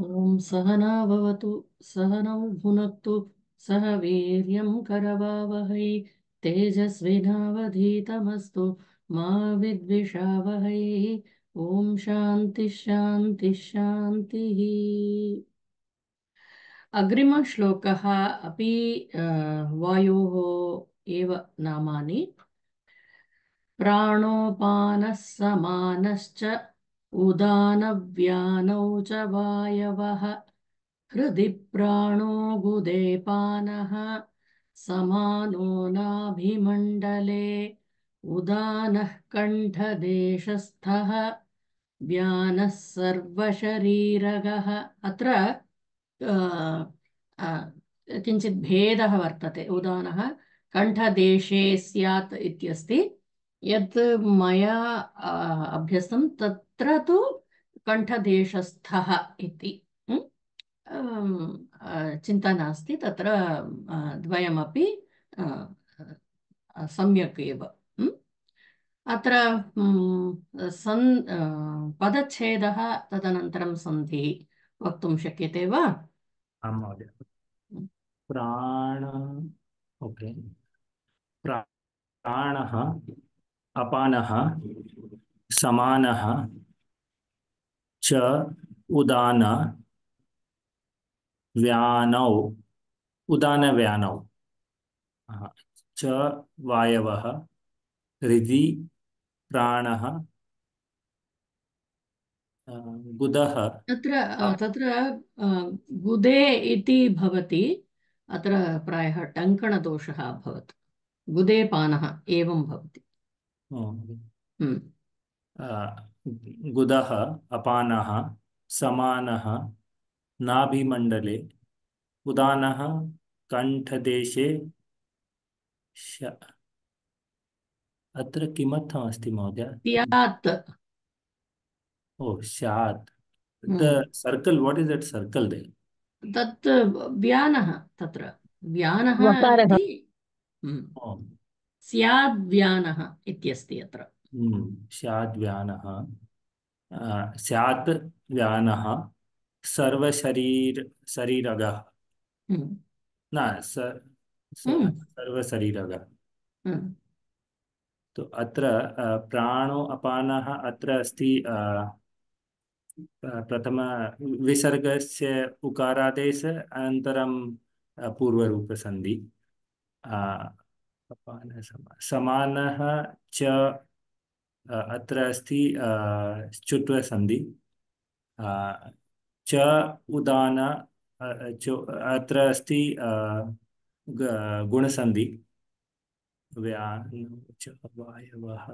ॐ सहना भवतु सहनौ भुनक्तु सह वीर्यं करवावहै तेजस्विनावधीतमस्तु मा विद्विषावहै शान्तिशान्तिशान्तिः अग्रिमश्लोकः अपि वायोः एव नामानि समानश्च उदानव्यानौ च वायवः हृदि प्राणो गुदेपानः समानो नाभिमण्डले उदानः कण्ठदेशस्थः व्यानः सर्वशरीरगः अत्र किञ्चित् भेदः वर्तते उदानः कण्ठदेशे स्यात् इत्यस्ति यत् मया अभ्यस्तं तत् तत्र तु कण्ठदेशस्थः इति चिन्ता नास्ति तत्र द्वयमपि सम्यक् एव अत्र सन् पदच्छेदः तदनन्तरं सन्धिः वक्तुं शक्यते अपानः समानः च उदान व्यानौ उदान व्यानौ च वायवः हृदि प्राणः गुदः तत्र तत्र गुदे इति भवति अत्र प्रायः टङ्कणदोषः अभवत् गुदे पानः एवं भवति गुद अपान समानः नाभिमंडले उदान कंठदेशे अमर्थमस्त महोदय ओ स्यात् circle what is that circle दे तत्र हम्म। इत्यस्ति अत्र हम्म, स्यात् व्यानः सर्वशरीर शरीरगः हम्म। न हम्म। सर्वशरीरगः तो अत्र प्राणो अपान अत्र अस्ति प्रथम विसर्ग से उकारादेश अनन्तरं पूर्वरूपसन्धि समानः च अत्र अस्ति चुत्वसन्धि च उदान अत्र अस्ति गुणसन्धि वायवः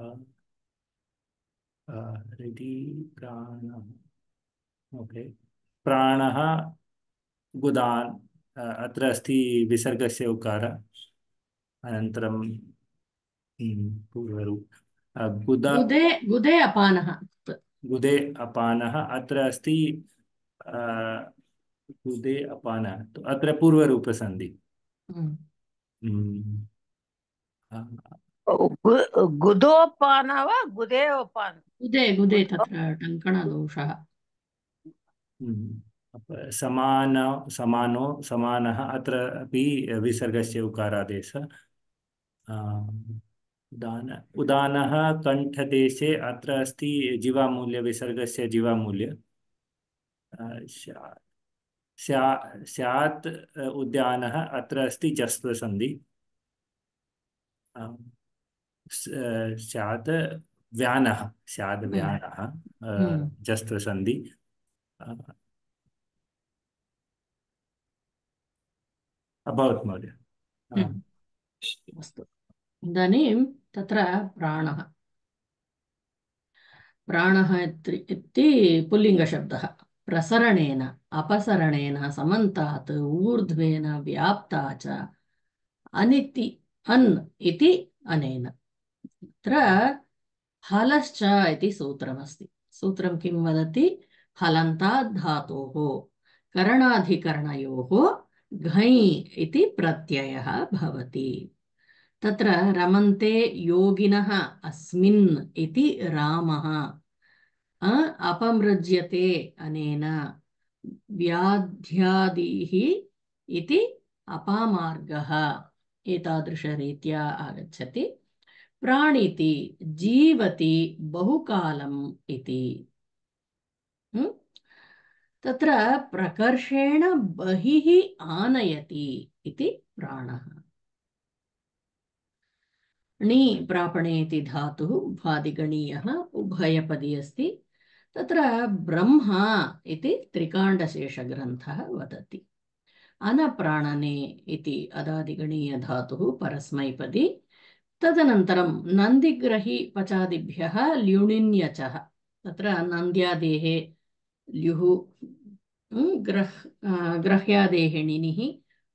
हृदि प्राणः ओके प्राणः गुदान् अत्र अस्ति विसर्गस्य उकार अनन्तरं हम्म, पूर्वरूप गुद गुदे गुदे अपानः गुदे अपानः अत्र गुदे अपानः तो अत्र पूर्वरूपसन्धि हम्म। हम्म। गुदोपान वा गुदे गुदे तत्र हम्म। समान समानो समानः अत्र अपि विसर्गस्य उकारादेशः उदान उदानः कण्ठदेशे अत्र विसर्ग से जीवामूल्य स्यात् उद्यान अत्र अस्ति जस्वसन्धि व्यान सैद व्यान व्यानः हम्म। हम्म। जस्वसन्धि अभवत् महोदय हम्म। अस्त इदानीं तत्र प्राणः प्राणः इति पुल्लिङ्गशब्दः प्रसरणेन अपसरणेन समन्तात् ऊर्ध्वेन व्याप्ता च अनिति अन् इति अनेन तत्र हलश्च इति सूत्रमस्ति सूत्रं किं वदति हलन्ताद्धातोः करणाधिकरणयोः घञ् इति प्रत्ययः भवति तत्र रमन्ते योगिनः अस्मिन् इति रामः अपमृज्यते अनेन व्याध्यादिः इति अपामार्गः एतादृशरीत्या आगच्छति प्राणिति जीवति बहुकालम् इति तत्र प्रकर्षेण बहिः आनयति इति प्राणः णि प्रापणेति धातुः उभ्वादिगणीयः उभयपदी अस्ति तत्र ब्रह्मा इति त्रिकाण्डशेषग्रन्थः वदति अनप्राणने इति अदादिगणीयधातुः परस्मैपदी तदनन्तरं नन्दिग्रहि पचादिभ्यः ल्युणिन्यचः तत्र नन्द्यादेः ल्युः ग्रह ग्रह्यादेहिणिनिः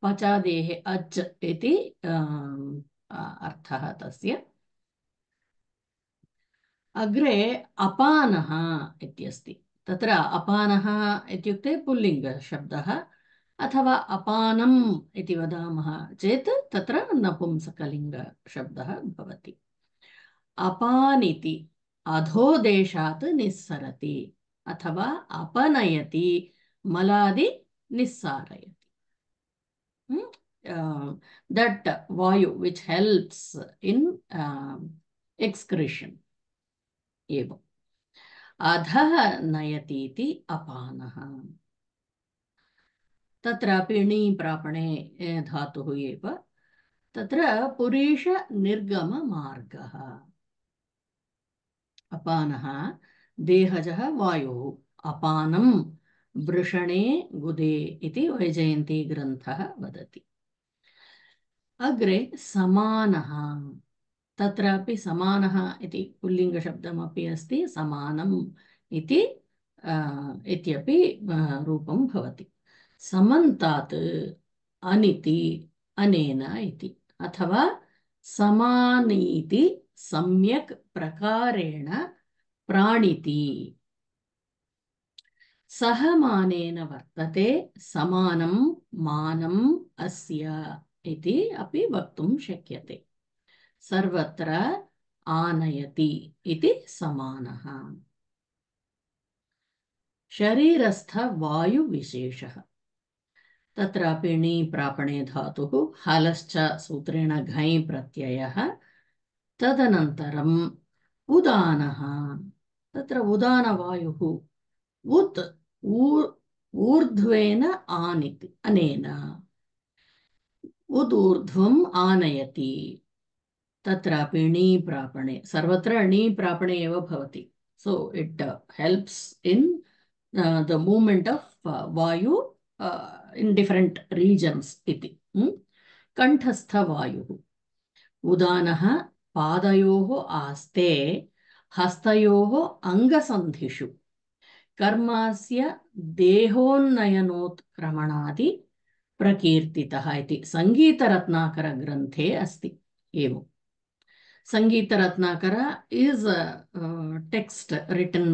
पचादेः अच् इति अर्थः तस्य अग्रे अपानः इत्यस्ति तत्र अपानः इत्युक्ते पुल्लिङ्गशब्दः अथवा अपानम् इति वदामः चेत् तत्र नपुंसकलिङ्गशब्दः भवति अपानिति अधोदेशात् निस्सरति अथवा अपनयति मलादि निस्सारयति Uh, that vayo which helps in uh, excretion. Evo. Adhaha nayatiti apanaha. Tatra pini prapane dhatuhu eva. Tatra purisha nirgama margaha. Apanaha dehajaha vayo Apanam brushane gude iti vajayanti grantha vadati. अग्रे समानः तत्रापि समानः इति पुल्लिङ्गशब्दमपि अस्ति समानम् इति इत्यपि रूपं भवति समन्तात् अनिति अनेन इति अथवा समानीति सम्यक् प्रकारेण प्राणिति सहमानेन वर्तते समानं मानम् अस्य इति अपि वक्तुं शक्यते सर्वत्र आनयति इति समानः शरीरस्थवायुविशेषः तत्र पिणि प्रापणे धातुः हलश्च सूत्रेण घञ् प्रत्ययः तदनन्तरम् उदानः तत्र उदानवायुः उत् ऊर् ऊर्ध्वेन आनिति अनेन उदूर्ध्वम् आनयति तत्रापि णी सर्वत्र णी एव भवति so it helps in the movement of वायु इन् डिफरेण्ट् रीजन्स् इति कण्ठस्थवायुः उदानः पादयोः आस्ते हस्तयोः अङ्गसन्धिषु कर्मास्य देहोन्नयनोत्क्रमणादि प्रकीर्तितः इति सङ्गीतरत्नाकर ग्रन्थे अस्ति एवं Sangitaratnakara is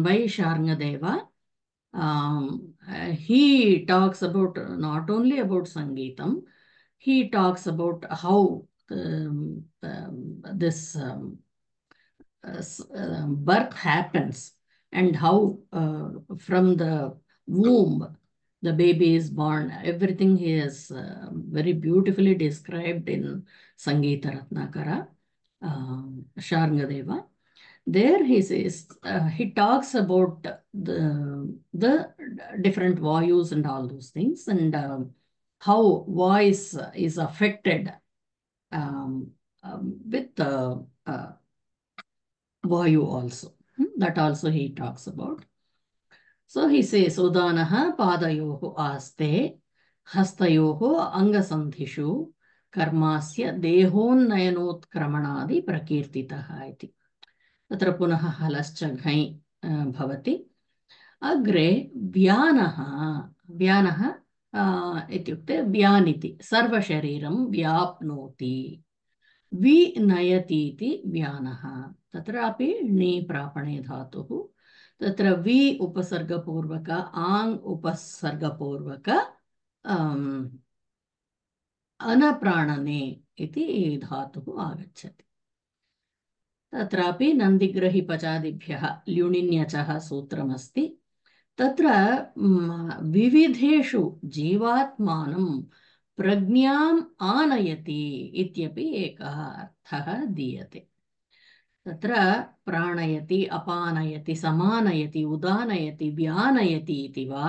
by Sharngadeva he talks about not only about सङ्गीतं he talks about how this birth happens and how from the womb the baby is born. Everything he has uh, very beautifully described in Sangeeta Ratnakara, uh, Sharngadeva. There he says, uh, he talks about the, the different vayus and all those things and um, how voice is affected um, um, with the uh, uh, vayu also. Hmm, that also he talks about. So हिसे सुदान Udanaha padayoho aste hastayoho angasandhishu कर्मास्य देहोन्नयनोत्क्रमणादि प्रकीर्तितः इति तत्र पुनः हलश्च घञ् भवति अग्रे व्यानः व्यानः इत्युक्ते व्यानिति सर्वशरीरं व्याप्नोति विनयतीति तत्रापि प्रापणे धातुः तत्र वि उपसर्गपूर्वक आङ् उपसर्गपूर्वक अनप्राणने इति धातुः आगच्छति तत्रापि नन्दिग्रहिपचादिभ्यः ल्युणिन्यचः सूत्रमस्ति तत्र विविधेषु जीवात्मानं प्रज्ञाम् आनयति इत्यपि एकः अर्थः दीयते तत्र प्राणयति अपानयति समानयति उदानयति व्यानयति इति वा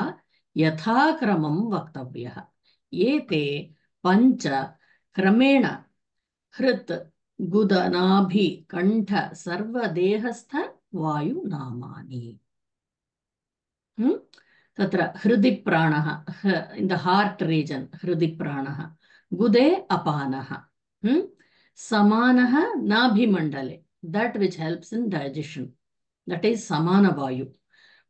यथाक्रमं वक्तव्यः एते पञ्च क्रमेण हृत् गुदनाभि कण्ठ सर्वदेहस्थ वायुनामानि तत्र हृदि प्राणः इन् द हार्ट् रीजन् हृदि प्राणः गुदे अपानः समानः नाभिमण्डले that which helps in digestion. That is samana vayu.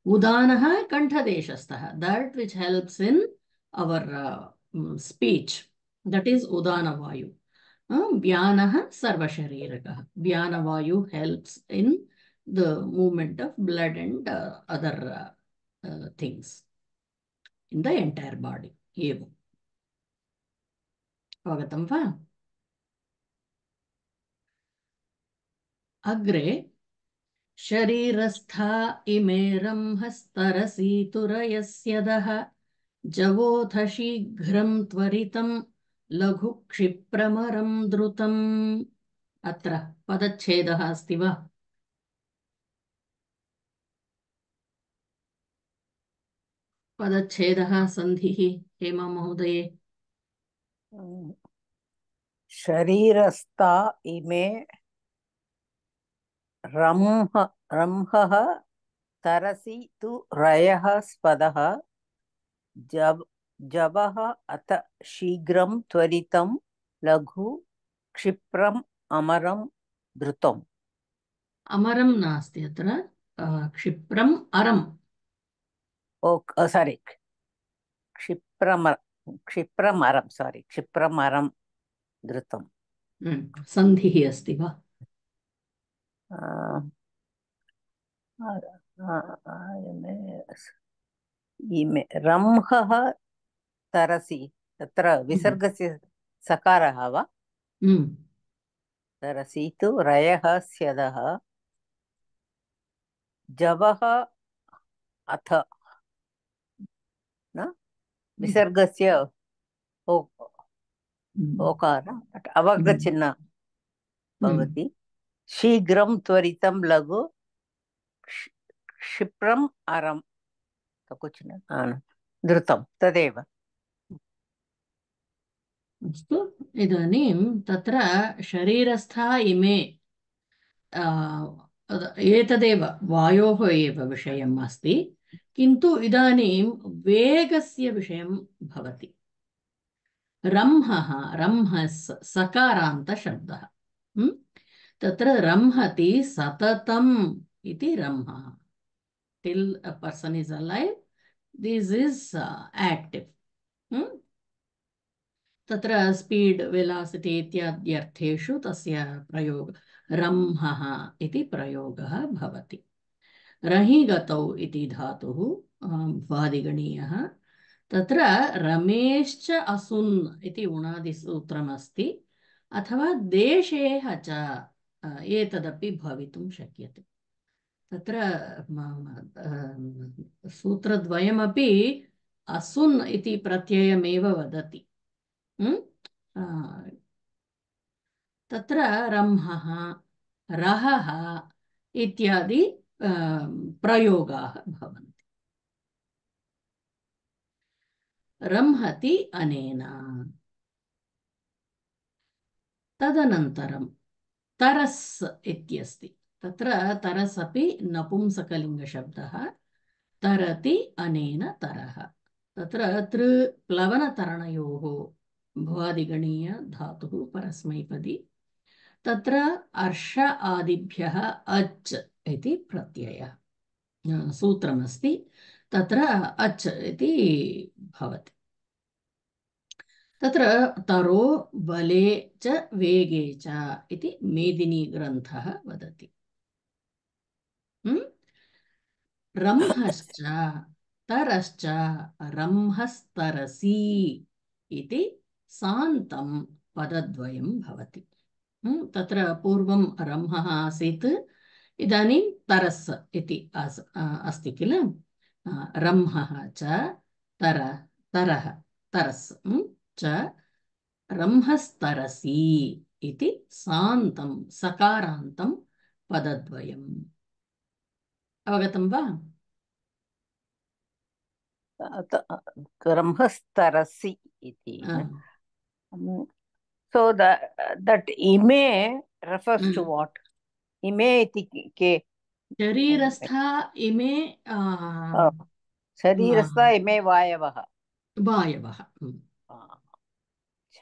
Udanaha kanthadeshastaha, that which helps in our uh, speech. That is udana vayu. Vyanaha sarvasharirakaha. Vyana vayu helps in the movement of blood and uh, other uh, uh, things in the entire body. Evam. अवगतं वा अग्रे शरीरस्था इमे हस्तरसीतुरयस्यदः जवोथ शीघ्रं त्वरितं लघुक्षिप्रमरं द्रुतम् अत्र पदच्छेदः अस्ति वा पदच्छेदः सन्धिः हेममहोदये शरीरस्था इमे रंह रंहः तरसि तु रयः स्पदः जब जबः अथ शीघ्रं त्वरितं लघु क्षिप्रम् अमरं धृतम् अमरं नास्ति अत्र क्षिप्रम् अरम् ओ क्षिप्रमर क्षिप्रमरं सारी क्षिप्रमरं धृतं सन्धिः अस्ति वा इमे रंहः तरसि तत्र हम्म। विसर्गस्य सकारः वा हम्म। तरसि तु रयः स्यदः जवः अथ न हम्म। विसर्गस्य ओकार अवग्रचिह्न भवति शीघ्रं त्वरितं लघु क्षिप्रम् अरं तो क्वचित् हाँ। धृतं तदेव अस्तु इदानीं तत्र शरीरस्था इमे एतदेव वायोः एव विषयम् अस्ति किन्तु इदानीं वेगस्य विषयं भवति रंहः रंहस् सकारान्तशब्दः तत्र रम्हति सततम इति रम्ह till a person is alive this is uh, active hmm? तत्र स्पीड् वेलासिटि इत्याद्यर्थेषु तस्य प्रयोग रम्हः इति प्रयोगः भवति रहिगतौ इति धातुः भ्वादिगणीयः तत्र रमेश्च असुन् इति उणादिसूत्रमस्ति अथवा देशेह च एतदपि भवितुं शक्यते तत्र सूत्रद्वयमपि असुन् इति प्रत्ययमेव वदति तत्र रंहः रहः इत्यादि प्रयोगाः भवन्ति रंहति अनेन तदनन्तरम् तरस् इत्यस्ति तत्र तरस् अपि नपुंसकलिङ्गशब्दः तरति अनेन तरः तत्र तृ प्लवनतरणयोः भुवादिगणीयधातुः परस्मैपदी तत्र अर्ष आदिभ्यः अच् इति प्रत्ययः सूत्रमस्ति तत्र अच् इति भवति तत्र तरो बले च वेगे च इति मेदिनीग्रन्थः वदति हम्म? रंहश्च तरश्च रंहस्तरसि इति सान्तं पदद्वयं भवति हम्म? तत्र पूर्वं रंहः आसीत् इदानीं तरस् इति अस्ति किल रंहः च तर तरः तरस् हम्म? च रंहस्तरसि इति सान्तं सकारान्तं पदद्वयम् अवगतं वा ब्रह्मस्तरसि इति सो दट् इमे रेफर्स् टु वाट् इमे इति के शरीरस्था इमे शरीरस्था इमे वायवः वायवः हम्म।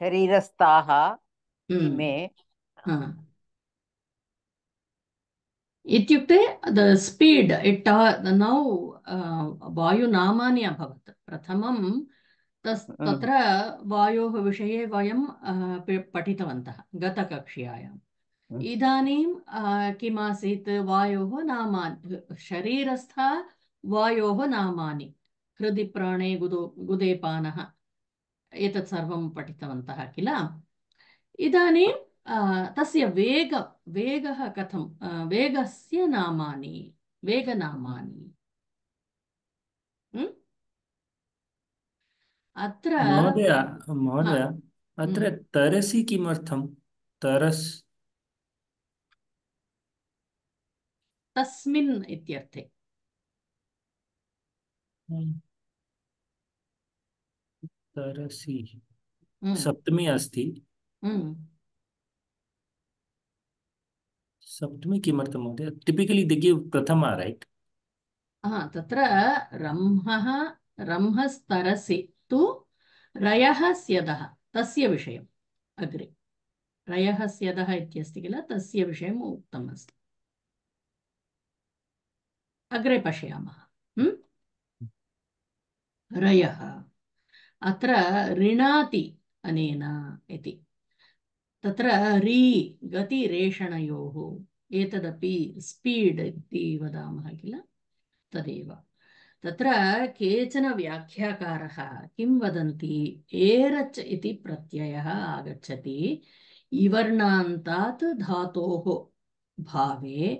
शरीरस्थाः इमे हम्म। इत्युक्ते द स्पीड् इट् नौ वायुनामानि अभवत् प्रथमं तस् तत्र वायोः विषये वयं पठितवन्तः गतकक्ष्यायाम् इदानीं किमासीत् वायोः नामानि शरीरस्था वायोः नामानि हृदि प्राणे गुदो गुदेपानः एतत् सर्वं पठितवन्तः किल इदानीं तस्य वेग वेगः कथं वेगस्य नामानि वेगनामानि अत्र महोदय अत्र तरसि किमर्थं तरस् तस्मिन् इत्यर्थे तरसी हम्म। सप्तमी अस्ति हम्म। सप्तमी किमर्थं महोदय टिपिकलि दिगे प्रथमा रैट् हाँ तत्र रंहः रंहस्तरसि तु रयः स्यदः तस्य विषयम् अग्रे रयः स्यदः इत्यस्ति किल तस्य विषयम् उक्तमस्ति अग्रे पश्यामः हम्म। रयः अत्र ऋणाति अनेन इति तत्र री गतिरेषणयोः एतदपि स्पीड् इति वदामः किल तदेव तत्र केचन व्याख्याकारः किं वदन्ति एरच् इति प्रत्ययः आगच्छति इवर्णान्तात् धातोः भावे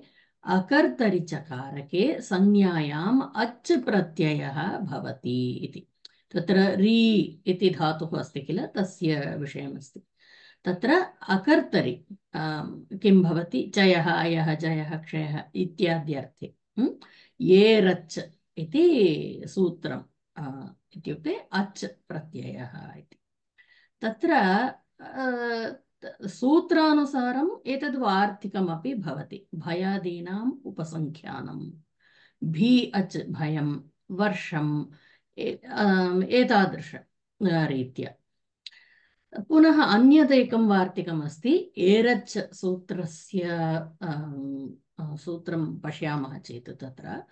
अकर्तरिचकारके संज्ञायाम् अच् प्रत्ययः भवति इति तत्र री इति धातुः अस्ति किल तस्य विषयमस्ति तत्र अकर्तरि किं भवति जयः अयः जयः क्षयः इत्याद्यर्थे ये रच् इति सूत्रम् इत्युक्ते अच् प्रत्ययः इति तत्र सूत्रानुसारम् एतद् वार्तिकमपि भवति भयादीनाम् उपसङ्ख्यानं भी अच् भयं वर्षम् एतादृश रीत्या पुनः अन्यदेकं वार्तिकमस्ति एरच् सूत्रस्य सूत्रं पश्यामः चेत् तत्र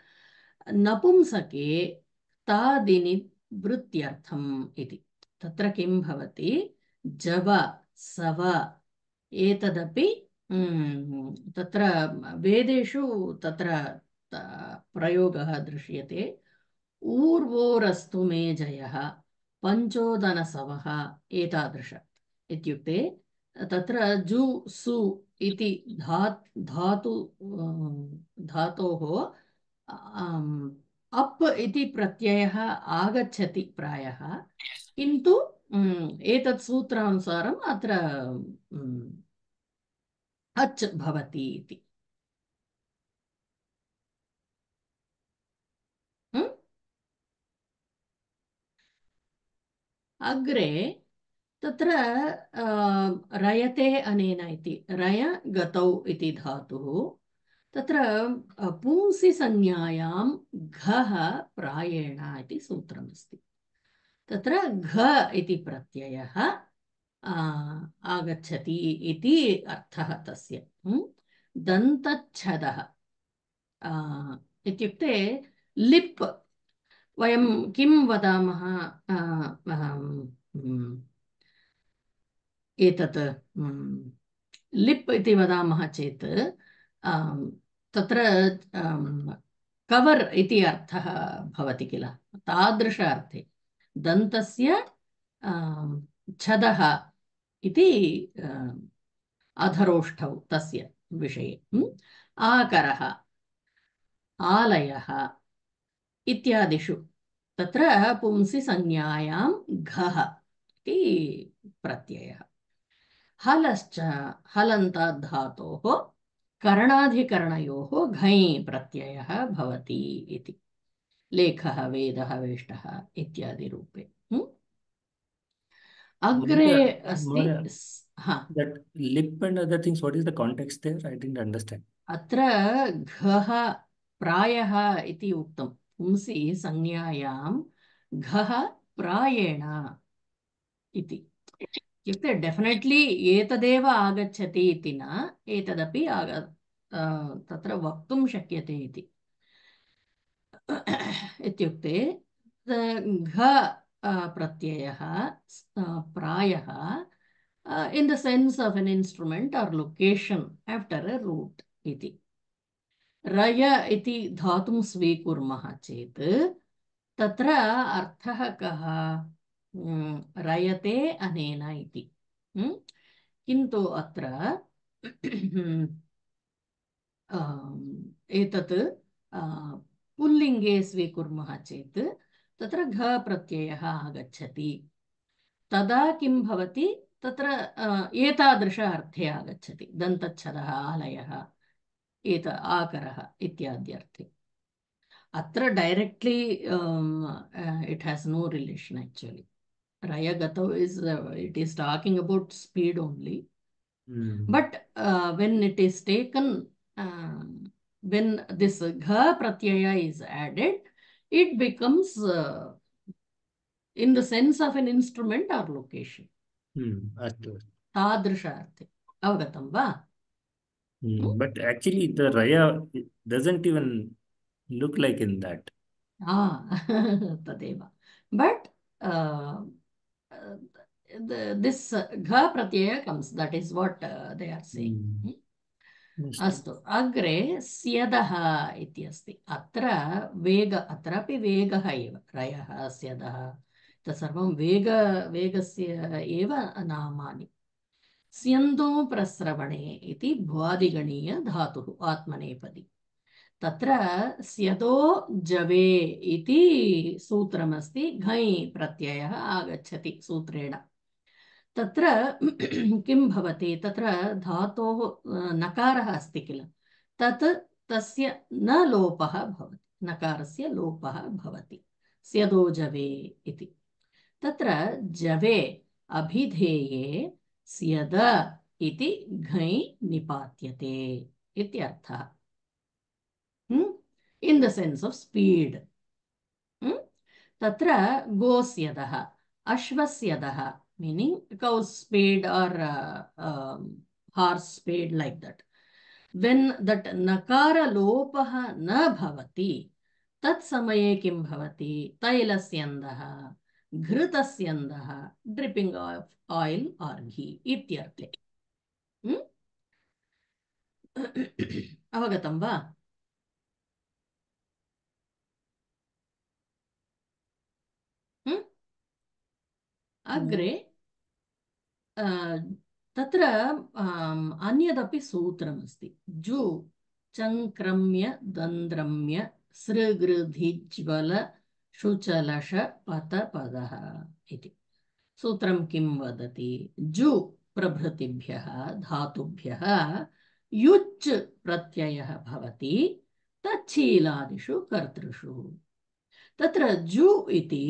नपुंसके तादिनि वृत्त्यर्थम् इति तत्र किं भवति जव सव एतदपि तत्र वेदेषु तत्र प्रयोगः दृश्यते ऊर्वोरस्तु मे जयः पञ्चोदनसवः एतादृश इत्युक्ते तत्र सु इति धा धातु अं, धातोः अं, अप् इति प्रत्ययः आगच्छति प्रायः अच्छा अग्रे तत्र रयते अनेन इति रय गतौ इति धातुः तत्र पुंसि संज्ञायां घः प्रायेण इति सूत्रमस्ति तत्र घ इति प्रत्ययः आगच्छति इति अर्थः तस्य दन्तच्छदः इत्युक्ते लिप् वयं किं वदामः एतत् लिप् इति वदामः चेत् तत्र कवर् इति अर्थः भवति किल तादृश अर्थे दन्तस्य छदः इति अधरोष्ठौ तस्य विषये आकरः आलयः इत्यादिषु तत्र संज्ञायां घः इति प्रत्ययः हलश्च हलन्तात् धातोः घञ् प्रत्ययः भवति इति लेखः वेदः वेष्टः इत्यादि रूपे अग्रे अस्ति लिप् other things what is the context I understand अत्र घः प्रायः इति उक्तम् ಪುಂಸಿ ಸಂಜ್ಞಾಯಾಂ घः ಪ್ರಾಯೇಣ इति इत्युक्ते डेफिनेट्लि एतदेव आगच्छति इति न एतदपि आग तत्र वक्तुं शक्यते इति इत्युक्ते घ प्रत्ययः प्रायः in the sense of an instrument or location after a root इति रय इति धातुं स्वीकुर्मः चेत् तत्र अर्थः कः रयते अनेन इति किन्तु अत्र एतत् पुल्लिङ्गे स्वीकुर्मः चेत् तत्र घ प्रत्ययः आगच्छति तदा किं भवति तत्र एतादृश अर्थे आगच्छति दन्तच्छदः आलयः एत आकारः इत्याद्यर्थे अत्र directly it has no relation actually Raya Gato is uh, it is talking about speed only. Mm. But uh, when it is taken, uh, when this gha pratyaya is added, it becomes in the sense of an instrument or location. तादृशार्थे अवगतं वा Hmm, But actually, the Raya it doesn't even look like in that. Ah, तदेव but this घ प्रत्यय comes that is what they are Hmm. Saying Understood. अस्तु अग्रे स्यदः इति अस्ति अत्र वेग अत्रापि वेगः एव रयः स्यदः तत्सर्वं वेग वेगस्य एव नामानि प्रस्रवणे इति भुवादिगणीयधातुः आत्मनेपदी तत्र स्यदो जवे इति सूत्रमस्ति घञ् प्रत्ययः आगच्छति सूत्रेण तत्र किं भवति तत्र धातोः नकारः अस्ति किल तत् तस्य न लोपः भवति नकारस्य लोपः भवति स्यदो जवे इति तत्र जवे अभिधेये स्यद इति घई निपात्यते इत्यर्थः in the sense of speed तत्र गोस्यदः अश्वस्यदः meaning cow or horse speed like that that when नकार लोपः न भवति तत्समये किं भवति तैलस्यन्दः घृतस्यन्दः ड्रिपिङ्ग् आफ् आयिल् आर् घी इत्यर्थे हम्म? अवगतं वा हम्म? अग्रे तत्र अन्यदपि सूत्रमस्ति जु चङ्क्रम्य दन्द्रम्य सृगृधिज्वल शुचलश पतपदः सूत्र सूत्रं किं वदति जु प्रभृतिभ्यः धातुभ्य युच् प्रत्यय तच्छीलादिषु कर्तृषु तत्र जु इति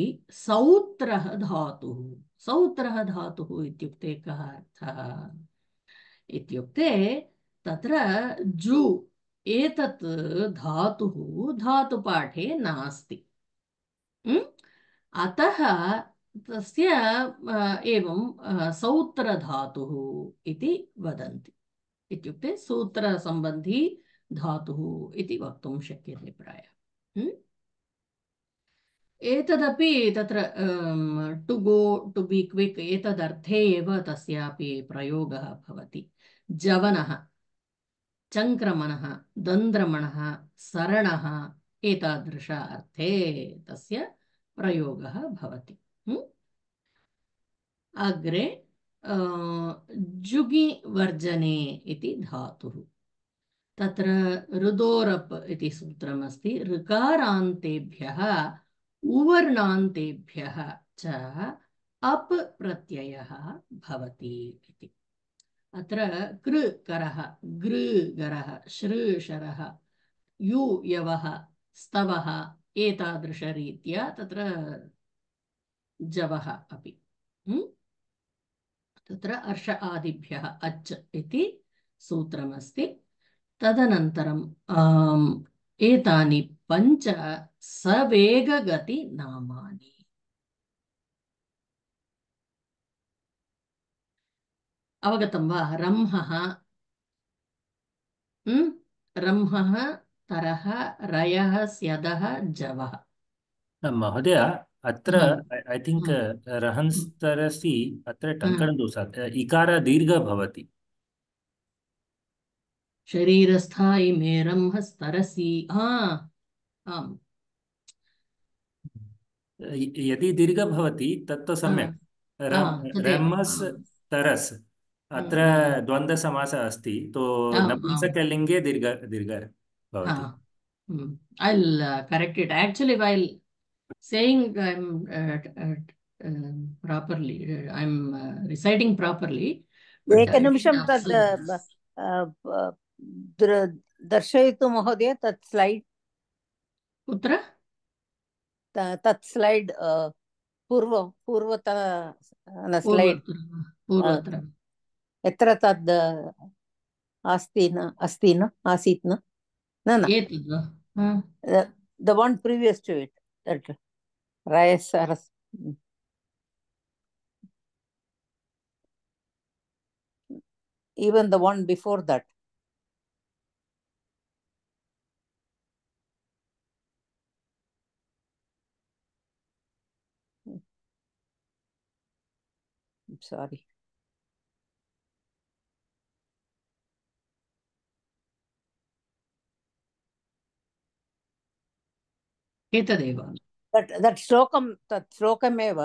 सौत्रः धातुः सौत्रः धातुः इत्युक्ते कः अर्थः इत्युक्ते तत्र जु एतत् धातुः धातुपाठे नास्ति अतः तस्य एवं सौत्रधातुः इति वदन्ति इत्युक्ते सूत्रसम्बन्धी धातुः इति वक्तुं शक्यते प्रायः एतदपि तत्र to go to be quick एतदर्थे एव तस्यापि प्रयोगः भवति जवनः चङ्क्रमणः दन्द्रमणः सरणः एतादृश अर्थे तस्य प्रयोगः भवति अग्रे जुगिवर्जने इति धातुः तत्र रुदोरप् इति सूत्रमस्ति ऋकारान्तेभ्यः उवर्णान्तेभ्यः च अप् प्रत्ययः भवति इति अत्र कृ करः गृ गरः श्रृशरः यु स्तवः एतादृशरीत्या तत्र जवः अपि तत्र अर्ष आदिभ्यः अच् इति सूत्रमस्ति तदनन्तरम् एतानि पञ्च सवेगगतिनामानि अवगतं वा रंहः रंहः महोदय अत्र हम्म। हम्म। रहंस्तरसि अत्र हम्म। इकार दीर्घ भवति शरीरस्थायि हस्तरसि यदि दीर्घ भवति तत्तु सम्यक् रमस् तरस् अत्र अस्ति तो नपुंसकलिंगे दीर्घ दीर्घ Bhavati. Uh, I'll uh, correct it. Actually, while saying I'm uh, properly, I'm reciting properly. एकनिमिषं तद् दर्शयतु महोदय तत् स्लैड् कुत्र तत् स्लैड् पूर्व पूर्वतन स्लैड् यत्र तद् अस्ति न अस्ति न आसीत् न No, no. Hmm. The, the one previous to it. That hmm. Even the one before that. Hmm. sorry. एतदेव तत् श्लोकं तत् श्लोकमेव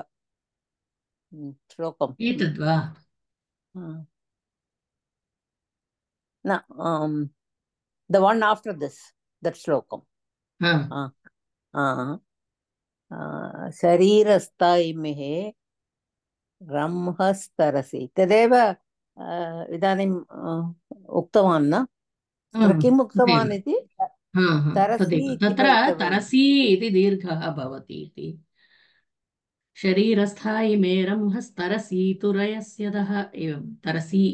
श्लोकम् एतद् वा न the one after this that श्लोकम् शरीरस्थायिमिः ब्रह्मस्तरसि तदेव इदानीम् उक्तवान् न किम् उक्तवान् इति हा हा तरसि तदेव इति तत्र भवितव्यम् तरसि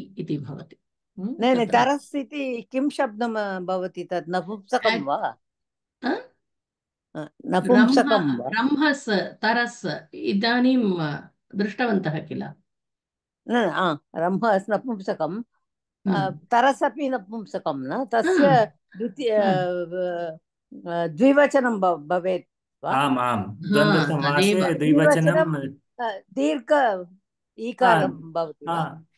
इति किं शब्दं भवति तत् नपुंसकं वा नपुंसकं ब्रह्मस् तरस् इदानीं दृष्टवन्तः किल न नपुंसकं तरस् अपि नपुंसकं न तस्य द्वितीय द्विवचनं भवेत् आम् आम् द्विवचनं दीर्घ ईकारं भवति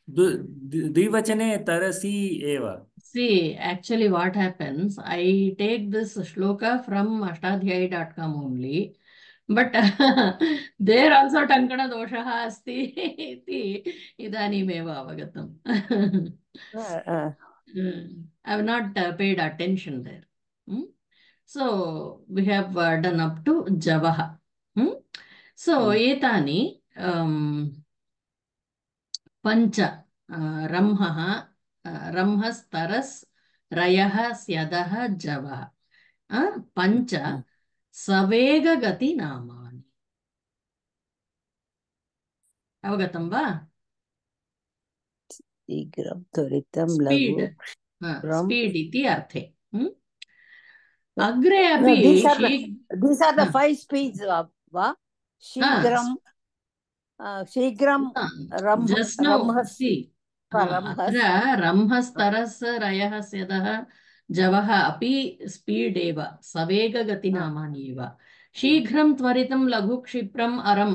द्विवचने तरसि एव See, actually what happens, I take this shloka from ashtadhyayi.com only. But there also Tankana doshaha asti iti meva avagatam. Mm. I have not uh, paid attention there. Mm. So we have uh, done up to Javaha. Mm. So mm. etani um, pancha uh, ramhaha uh, ramhas taras rayaha syadaha javaha. Uh, pancha mm. Savega gati namani. అవగతం వా शीघ्रं त्वरितं लघु speed इति अर्थे अग्रे अपि these are the five speeds वा शीघ्रं शीघ्रं रंहसि अत्र रंहस्तरस् रयः स्यदः जवः अपि स्पीड् एव सवेगगतिनामानि एव शीघ्रं त्वरितं लघुक्षिप्रम् अरं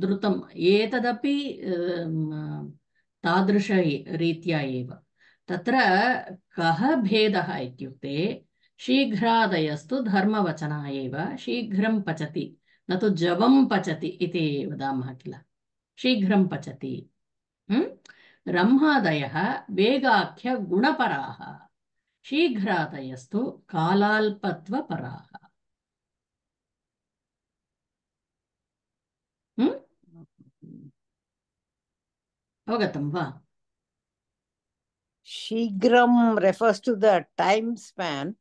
द्रुतम् एतदपि तादृशरीत्या एव तत्र कः भेदः इत्युक्ते शीघ्रादयस्तु धर्मवचना एव शीघ्रं पचति न तु जवं पचति इति वदामः किल शीघ्रं पचति ब्रह्मादयः वेगाख्यगुणपराः शीघ्रादयस्तु कालाल्पत्वपराः अवगतं वा Shigram refers to the time span,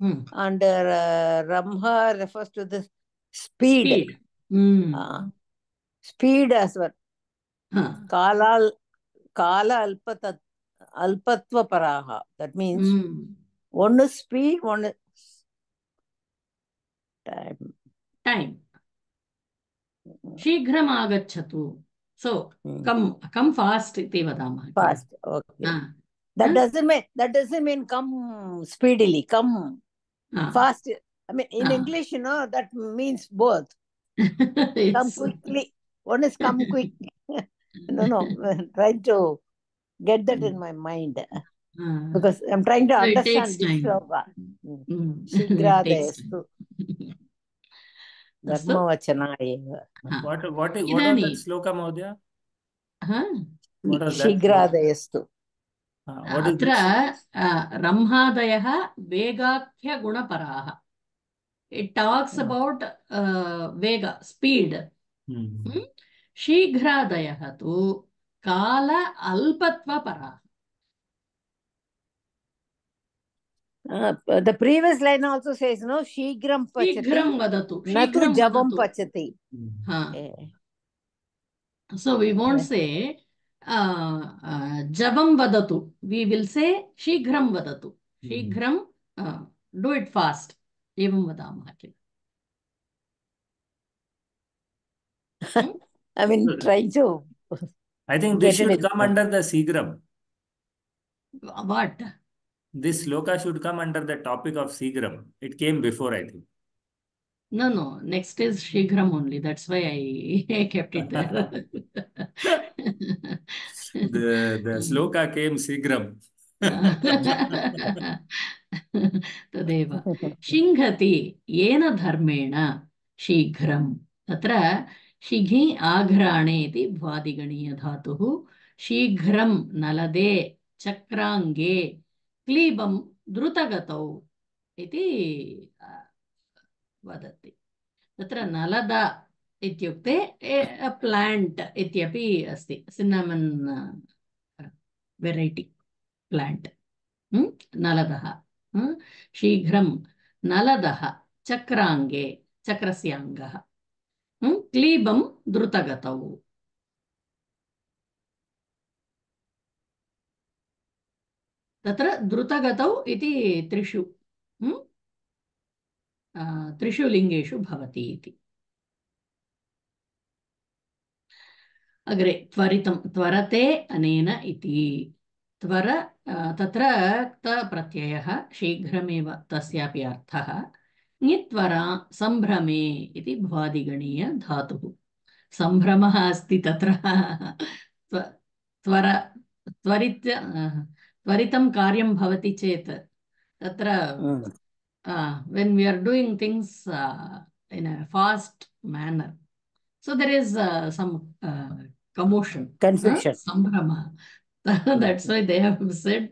hmm. and uh, Ramha refers to the speed. Speed, hmm. uh, speed as well. Huh. Kala, kala alpatat, alpatva paraha. That means hmm. one is speed, one is time. Time. शीघ्रम् आगच्छतु So hmm. come come fast, इति वदामः fast okay that doesn't mean that doesn't mean come speedily come ah. fast i mean in ah. english you know that means both come quickly one is come quick no no trying to get that in hmm. my mind ah. because i'm trying to understand it takes time. Mm. ಶೀಘ್ರಾದಯಸ್ತು ಅತ್ರ ರಮ್ಹಾದಯ ವೇಗಾಖ್ಯ ಗುಣಪರಾಹ it talks about ವೇಗ speed ಶೀಘ್ರಾದಯ ಕಾಲ ಅಲ್ಪತ್ವ ಪರಾಹ the previous line also says no shigram shigram vadatu shigram javam pachati ha eh. so we won't eh. say uh, uh javam vadatu we will say shigram vadatu hmm. shigram uh, do it fast Even with evam vadamah hmm? I mean, try to. I think this should come under the she Seagram. What? this loka should come under the topic of Sigram. It came before, I think. No, no. Next is Shigram only. That's why I, kept it there. the, the shloka came Sigram. shinghati yena येन धर्मेण tatra shighi शिघि iti इति भ्वादिगणीयधातुः शीघ्रं nalade चक्राङ्गे क्लीबं द्रुतगतौ इति वदति तत्र नलदा इत्युक्ते plant इत्यपि अस्ति सिन्नमन् variety plant नलदः शीघ्रं नलदः चक्राङ्गे अङ्गः क्लीबं द्रुतगतौ तत्र द्रुतगतौ इति त्रिषु त्रिषु लिङ्गेषु भवति इति अग्रे त्वरितं त्वरते अनेन इति त्वर तत्र क्त प्रत्ययः शीघ्रमेव तस्यापि अर्थः ङित्वरा सम्भ्रमे इति धातुः सम्भ्रमः अस्ति तत्र त्वर त्वरित त्वरितं कार्यं भवति चेत् तत्र when we are doing things in a fast manner so there is uh, some uh, commotion confusion huh? sambrama that's why they have said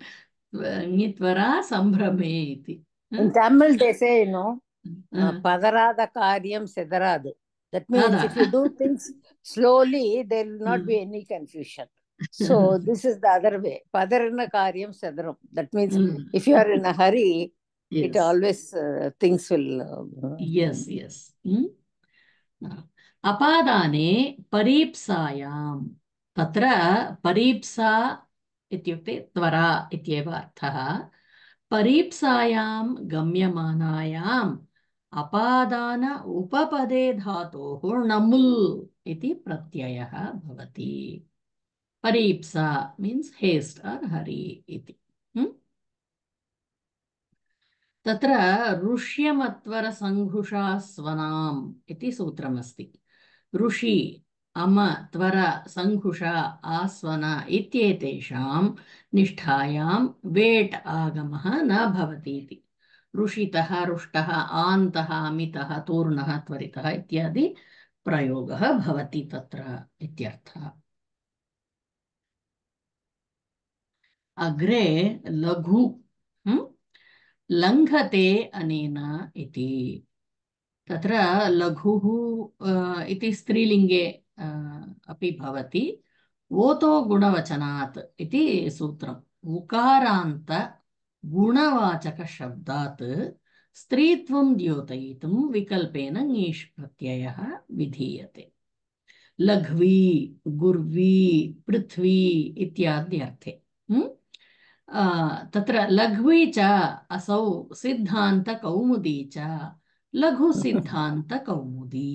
iti in tamil they say you know uh-huh. padarada karyam sedaradu that means if you do things slowly there will not be hmm. any confusion so this is the other way. Padarana karyam sadaram. That means mm. if you are in a hurry, yes. it always uh, things will. Uh, yes, yes. Mm? Apadane paripsayam. Tatra paripsa ityukte tvara ityeva अर्थः paripsayam gamyamanayam apadana upapade धातोः णमुल् iti प्रत्ययः bhavati Paripsa means haste or hurry iti. Hmm? तत्र ऋष्यमत्वरसङ्घुषास्वनाम् इति सूत्रमस्ति ऋषि अम त्वर सङ्घुषा आस्वन इत्येतेषां निष्ठायां wait आगमः न भवति इति ऋषितः रुष्टः आन्तः अमितः तूर्णः त्वरितः इत्यादि प्रयोगः भवति तत्र इत्यर्थः ಅಗ್ರೆ ಲಘು ಲಂಘತೆ ಅನೇನ ಇತಿ ತತ್ರ ಲಘುಃ ಇತಿ ಸ್ತ್ರೀಲಿಂಗೆ ಅಪಿ ಭವತಿ ಓತೋ ಗುಣವಚನಾತ್ ಇತಿ ಸೂತ್ರ ಉಕಾರಾಂತ ಗುಣವಾಚಕ ಶಬ್ದಾತ್ ಸ್ತ್ರೀತ್ವಂ ದ್ಯೋತಯಿತು ವಿಕಲ್ಪೇನ ङीष् ಪ್ರತ್ಯಯ ವಿಧೀಯತೆ ಲಘ್ವಿ ಗುರ್ವಿ ಪೃಥ್ವಿ ಇತ್ಯಾದಿ ಅರ್ಥೆ ಹ್ಮ್ तत्र लघ्वी च असौ सिद्धान्तकौमुदी च लघु सिद्धान्तकौमुदी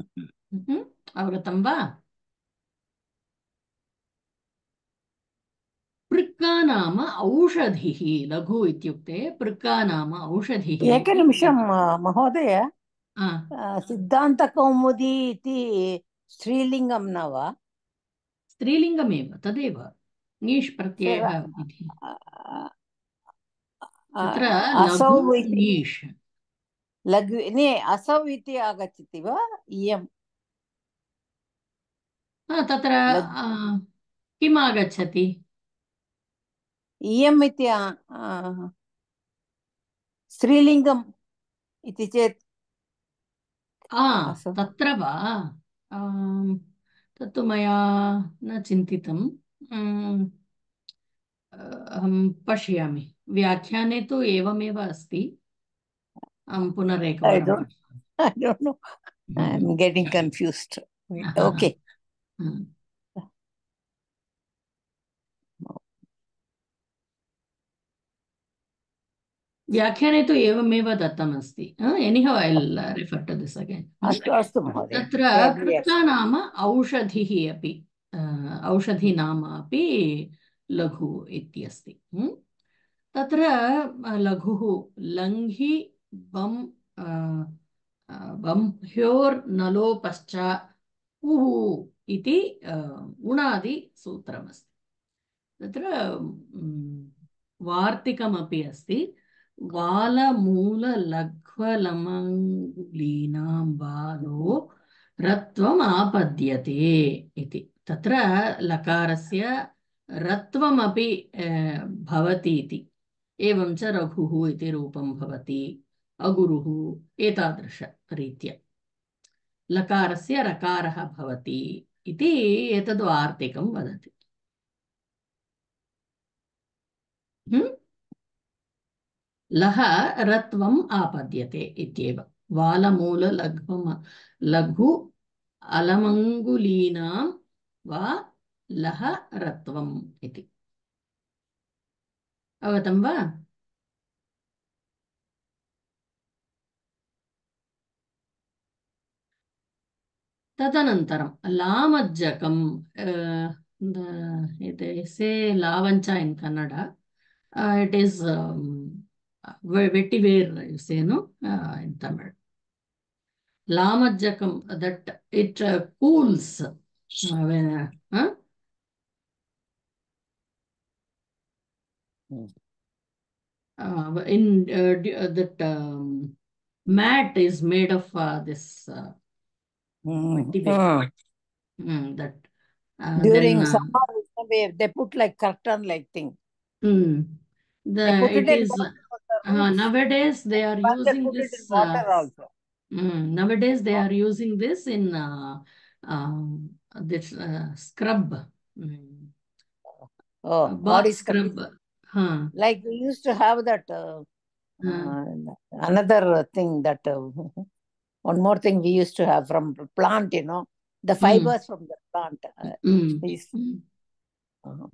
हम्म। हम्म, अवगतं वा पृक्का नाम औषधिः लघु इत्युक्ते पृक्का नाम औषधिः एकनिमिषं महोदय सिद्धान्तकौमुदी इति स्त्रीलिङ्गं न वा स्त्रीलिङ्गमेव तदेव ङीष् प्रत्ययः इति तत्र ङीष् लघु ने असौ इति आगच्छति वा इयं तत्र किम् आगच्छति इयम् इति स्त्रीलिङ्गम् इति चेत् तत्र वा तत्तु मया न चिन्तितम् अहं पश्यामि व्याख्याने तु एवमेव अस्ति अहं पुनरेकवारं I don't know. I'm getting confused. Okay. व्याख्याने तु एवमेव दत्तमस्ति anyhow I refer to this again अस्तु अस्तु महोदय तत्र कृता नाम औषधिः अपि औषधिनाम अपि लघु इत्यस्ति तत्र लघुः लङ्घि बं बंह्योर्नलोपश्च उः इति उणादिसूत्रमस्ति तत्र वार्तिकमपि अस्ति लघ्वलमङ्गलीनां बालो रत्वमापद्यते इति तत्र लकारस्य रत्वमपि भवति इति एवं च रघुः इति रूपं भवति अगुरुः एतादृशरीत्या लकारस्य रकारः भवति इति वार्तिकं वदति लः रत्वम् आपद्यते इत्येव वालमूललघु लघु अलमङ्गुलीनां वा लः रत्वम् इति अवगतं वा तदनन्तरं लामज्जकम् इति से लावञ्च in Kannada it is vetiver, you say, no, uh, in Tamil. Lamajjakam, that it uh, cools uh, when, huh? in that um, mat is made of this mm. Mm, that during then, summer they put like curtain like thing. Mm. The, it is, uh, mm-hmm. nowadays they are using they this uh, water also. Mm, nowadays they oh. are using this in uh, um, this uh, scrub. Mm. Oh, body scrub. Huh. Like we used to have that uh, another thing that uh, one more thing we used to have from plant you know the hmm. fibers mm. from the plant uh, mm. uh -huh.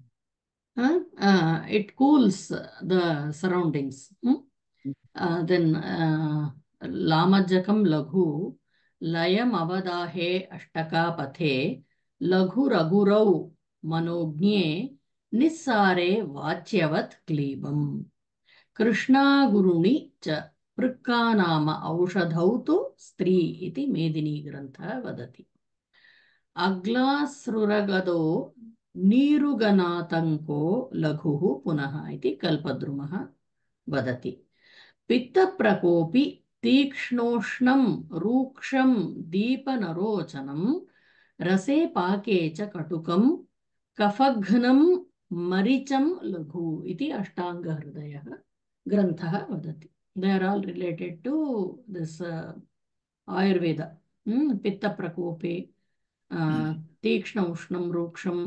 It cools the surroundings लज्जकं लघु लयमवदाहे अष्टका पथे लघु रघुरौ मनोज्ञे निस्सारे वाच्यवत् कृष्णा कृष्णागुरुणि च पृक्का नाम औषधौ तु स्त्री इति मेदिनीग्रन्थः वदति अग्लास्रुरगदो नीरुगनातङ्को लघुः पुनः इति कल्पद्रुमः वदति पित्तप्रकोपि तीक्ष्णोष्णं रूक्षं दीपनरोचनं रसे पाके च कटुकं कफघ्नं लघु इति अष्टाङ्गहृदयः ग्रन्थः वदति they are all related to this Ayurveda पित्तप्रकोपे uh, hmm. तीक्ष्णोष्णं रूक्षं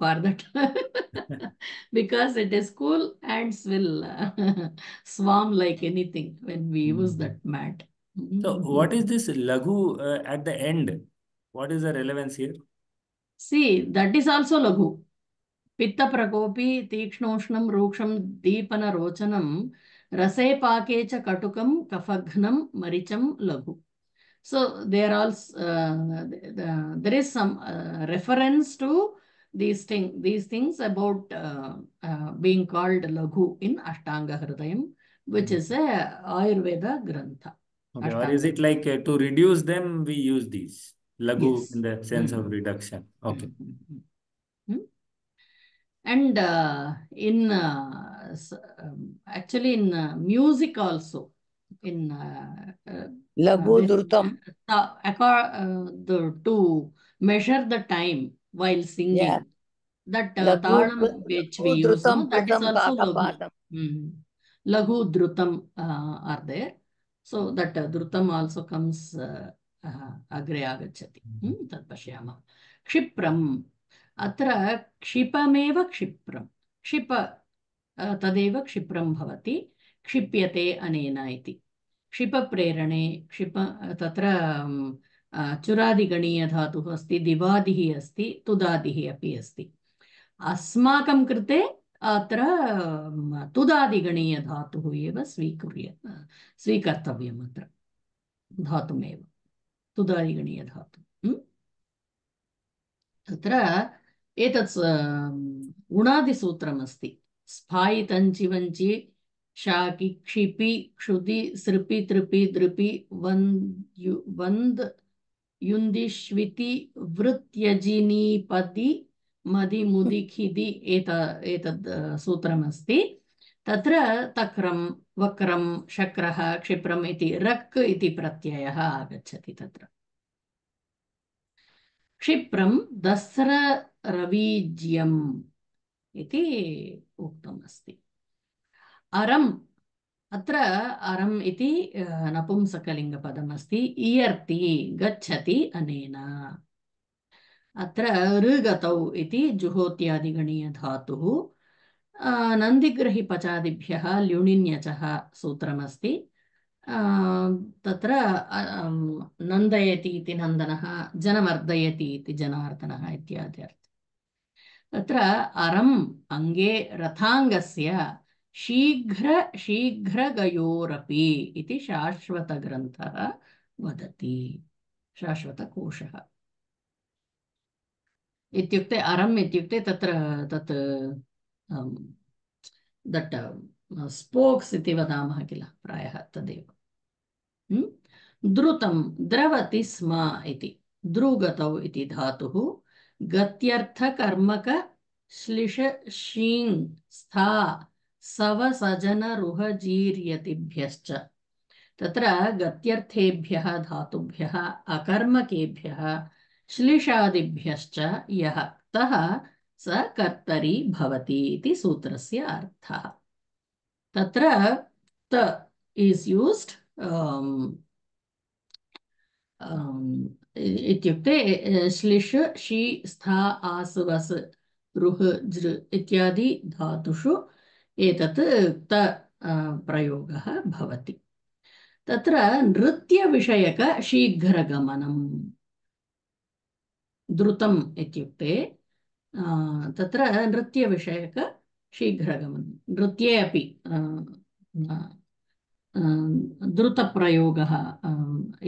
for that because it is cool ants will swarm like anything when we use that mm-hmm. mat so mm-hmm. what is this lagu uh, at the end what is the relevance here see that is also lagu Pitta prakopi తీక్ష్ణోష్ణం రూక్షం deepana rochanam రసే పాకే చ కటుకం కఫఘ్నం మరిచం so there also uh, there is some uh, reference to these thing these things about uh, uh, being called laghu in ashtanga hridayam which is a ayurveda grantha okay, or is it like uh, to reduce them we use these laghu yes. in the sense mm -hmm. of mm-hmm. reduction okay mm -hmm. and uh, in uh, um, actually in uh, music also in laghu dhrutam uh, the, to measure the time while singing. Yeah. That uh, Talam which we use, no? that is also Lagu. Mm. Lagu Drutam uh, are there. So that uh, Drutam also comes uh, uh, agre agachati. Hmm? Tad pashyama. Kshipram. Atra Kshipameva Kshipram. Kshipa uh, तदेव क्षिप्रं भवति क्षिप्यते अनेन इति क्षिपप्रेरणे क्षिप तत्र चुरादिगणीयधातुः अस्ति दिवादिः अस्ति तुदादिः अपि अस्ति अस्माकं कृते अत्र तुदादिगणीयधातुः एव स्वीकुर्य स्वीकर्तव्यम् अत्र धातुमेव तुदादिगणीयधातु तत्र एतत् गुणादिसूत्रमस्ति स्फायि वञ्चि शाकि क्षिपि क्षुति सृपि तृपि दृपि वन्द्यु वन्द् युन्दिष्विति वृत्यजिनीपति मदिमुदिखिदि एत एतद् सूत्रमस्ति तत्र तक्रं वक्रं शक्रः क्षिप्रम् इति रक् इति प्रत्ययः आगच्छति तत्र क्षिप्रं दस्ररवीज्यम् इति उक्तमस्ति अरम् ಅತ್ರ ಅರಂ ಇತಿ ನಪುಂಸಕಲಿಂಗ ಪದಮಸ್ತಿ ಇಯರ್ತಿ ಗಚ್ಚತಿ ಅನೇನ ಅತ್ರ ಋಗತೌ ಇತಿ ಜುಹೋತ್ಯಾದಿ ಗಣೀಯ ಧಾತು ನಂದಿಗ್ರಹಿ ಪಚಾದಿಭ್ಯ ಲ್ಯುಣಿನ್ಯಚ ಸೂತ್ರಮಸ್ತಿ ತತ್ರ ನಂದಯತಿ ಇತಿ ನಂದನ ಜನಮರ್ದಯತಿ ಇತಿ ಜನಾರ್ದನ ಇತ್ಯಾದಿ ಅರ್ಥ ಅತ್ರ ಅರಂ ಅಂಗೇ ರಥಾಂಗಸ್ಯ शीघ्रशीघ्रगयोरपि इति शाश्वतग्रन्थः वदति शाश्वतकोशः इत्युक्ते अरम् इत्युक्ते तत्र तत् दट् स्पोक्स् इति वदामः किल प्रायः तदेव द्रुतं द्रवति स्म इति द्रुगतौ इति धातुः गत्यर्थकर्मक स्था सव सजन तत्र गत्यर्थेभ्यः धातुभ्यः अकर्मकेभ्यः श्लिषादिभ्यश्च यः तः स कर्तरी भवति इति सूत्रस्य अर्थः तत्र त um, um, इस् यूस्ड् श्लिष शी स्था आसु वस् रुः जृ इत्यादि धातुषु एतत् त प्रयोगः भवति तत्र नृत्यविषयकशीघ्रगमनं द्रुतम् इत्युक्ते तत्र नृत्यविषयकशीघ्रगमनं नृत्ये अपि द्रुतप्रयोगः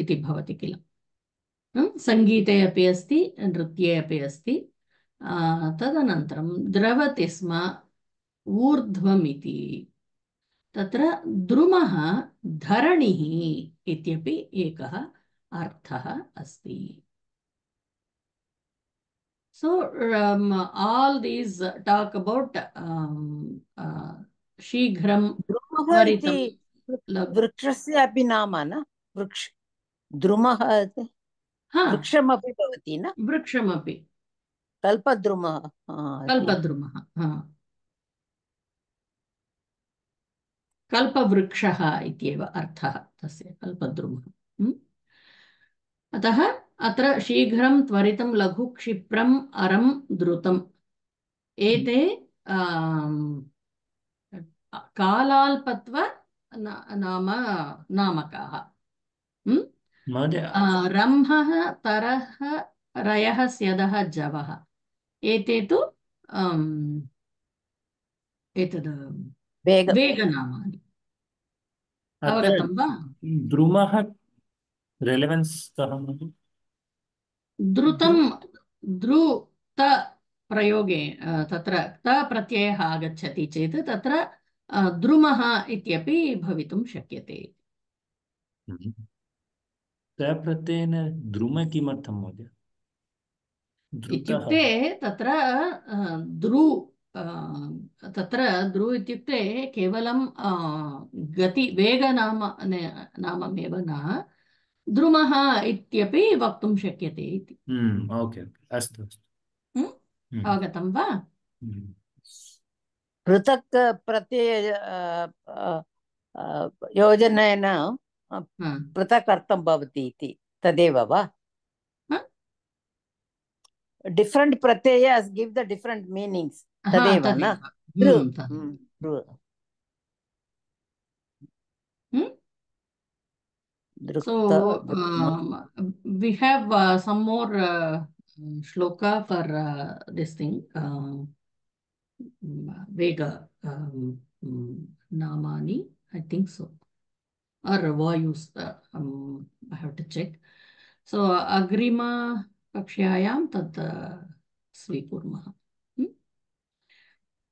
इति भवति किल सङ्गीते अपि अस्ति नृत्ये अपि अस्ति तदनन्तरं द्रवति स्म ऊर्ध्वमिति तत्र द्रुमः धरणिः इत्यपि एकः अर्थः अस्ति So um, all these शीघ्रं um, uh, वृक्षस्य अपि नाम न वृक्ष द्रुमः वृक्षमपि भवति न वृक्षमपि कल्पद्रुमः कल्पद्रुमः कल्पवृक्षः इत्येव अर्थः तस्य कल्पद्रुमः अतः अत्र शीघ्रं त्वरितं लघु क्षिप्रम् अरं द्रुतम् एते कालाल्पत्व नाम नामकाः रम्हः तरः रयः स्यदः जवः एते तु एतद् वेग वेगनामानि अवगतं वा द्रुमः रेलेवेन्स् द्रुतं द्रुत प्रयोगे तत्र त प्रत्ययः आगच्छति चेत् तत्र द्रुमः इत्यपि भवितुं शक्यते प्रत्ययेन द्रुम किमर्थं महोदय इत्युक्ते तत्र द्रु तत्र ध्रुव इत्युक्ते केवलं गति वेगनाम नाममेव न द्रुमः इत्यपि वक्तुं शक्यते इति हम्म, ओके अस्तु हम्म, हम्म। अवगतं वा पृथक् प्रत्यय योजनेन पृथक् अर्थं भवति इति तदेव वा different pratyayas give the different meanings तदेव न So um, we have uh, some more uh, shloka for uh, this thing, uh, Vega um, mm, Namani, I think so, or Vayus, uh, um, I have to check. So Agrima Kakshayam Tad uh, Svikurmaha.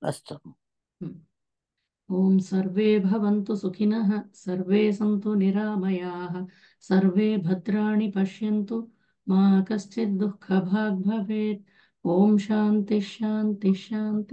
अस्तु ओम हम्म। सर्वे भवन्तु सुखिनः सर्वे सन्तु निरामयाः सर्वे भद्राणि पश्यन्तु मा कश्चित् दुःखभाग् भवेत् शांति शांति